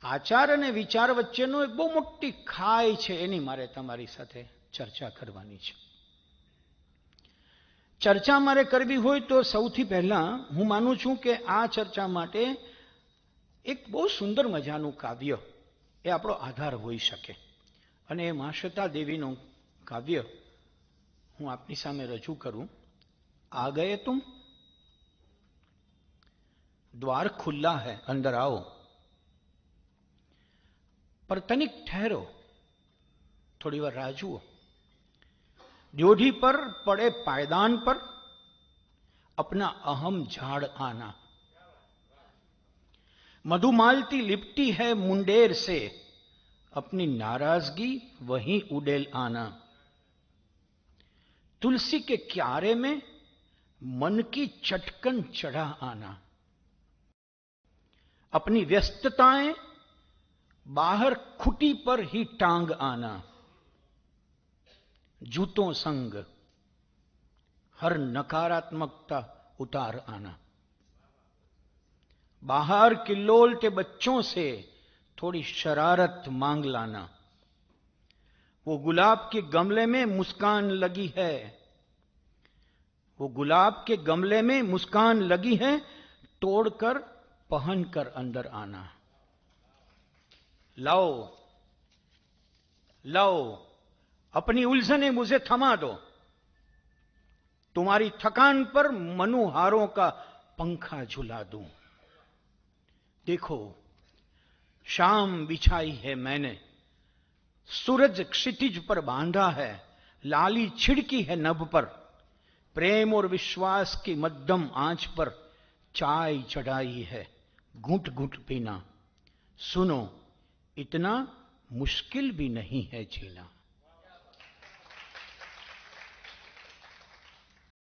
આચાર અને વિચાર વચ્ચેનો એક બહુ મોટી ખાઈ છે એની મારે તમારી સાથે ચર્ચા કરવાની છે ચર્ચા મારે કરવી હોય તો સૌથી પહેલાં હું માનું છું કે આ ચર્ચા માટે એક બહુ સુંદર મજાનું કાવ્ય એ આપણો આધાર હોઈ શકે અને એ માશતા દેવીનું કાવ્ય હું આપની સામે રજૂ કરું આ ગયે તું દ્વાર ખુલ્લા હૈ અંદર આવો पर तनिक ठहरो थोड़ी बार राजू ड्योढ़ी पर पड़े पायदान पर अपना अहम झाड़ आना मधुमालती लिपटी है मुंडेर से अपनी नाराजगी वहीं उडेल आना तुलसी के क्यारे में मन की चटकन चढ़ा आना अपनी व्यस्तताएं बाहर खुटी पर ही टांग आना जूतों संग हर नकारात्मकता उतार आना बाहर किल्लोलते बच्चों से थोड़ी शरारत मांग लाना वो गुलाब के गमले में मुस्कान लगी है वो गुलाब के गमले में मुस्कान लगी है तोड़कर पहनकर अंदर आना लाओ लाओ अपनी उलझने मुझे थमा दो तुम्हारी थकान पर मनुहारों का पंखा झुला दू देखो शाम बिछाई है मैंने सूरज क्षितिज पर बांधा है लाली छिड़की है नभ पर प्रेम और विश्वास की मध्यम आंच पर चाय चढ़ाई है घुट घुट पीना सुनो इतना मुश्किल भी नहीं है जीना